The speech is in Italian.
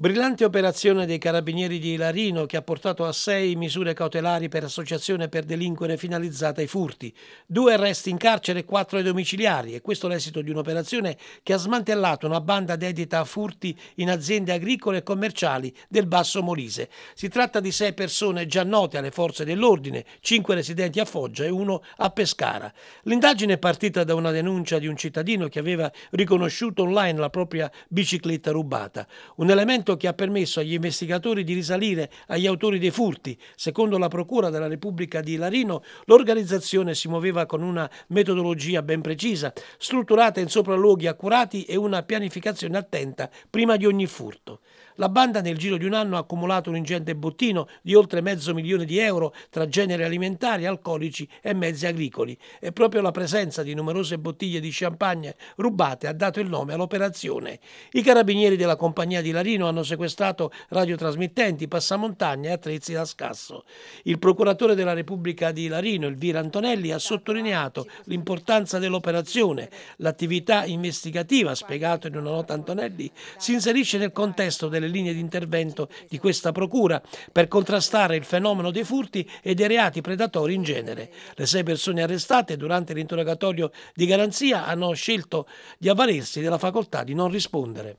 Brillante operazione dei carabinieri di Larino che ha portato a sei misure cautelari per associazione per delinquere finalizzata ai furti, due arresti in carcere e quattro ai domiciliari e questo l'esito di un'operazione che ha smantellato una banda dedita a furti in aziende agricole e commerciali del Basso Molise. Si tratta di sei persone già note alle forze dell'ordine, cinque residenti a Foggia e uno a Pescara. L'indagine è partita da una denuncia di un cittadino che aveva riconosciuto online la propria bicicletta rubata. Un elemento fatto che ha permesso agli investigatori di risalire agli autori dei furti. Secondo la Procura della Repubblica di Larino, l'organizzazione si muoveva con una metodologia ben precisa, strutturata in sopralluoghi accurati e una pianificazione attenta prima di ogni furto. La banda nel giro di un anno ha accumulato un ingente bottino di oltre mezzo milione di euro tra generi alimentari, alcolici e mezzi agricoli e proprio la presenza di numerose bottiglie di champagne rubate ha dato il nome all'operazione. I carabinieri della compagnia di Larino hanno hanno sequestrato radiotrasmittenti, passamontagna e attrezzi da scasso. Il procuratore della Repubblica di Larino, Elvira Antonelli, ha sottolineato l'importanza dell'operazione. L'attività investigativa, spiegato in una nota Antonelli, si inserisce nel contesto delle linee di intervento di questa procura per contrastare il fenomeno dei furti e dei reati predatori in genere. Le sei persone arrestate durante l'interrogatorio di garanzia hanno scelto di avvalersi della facoltà di non rispondere.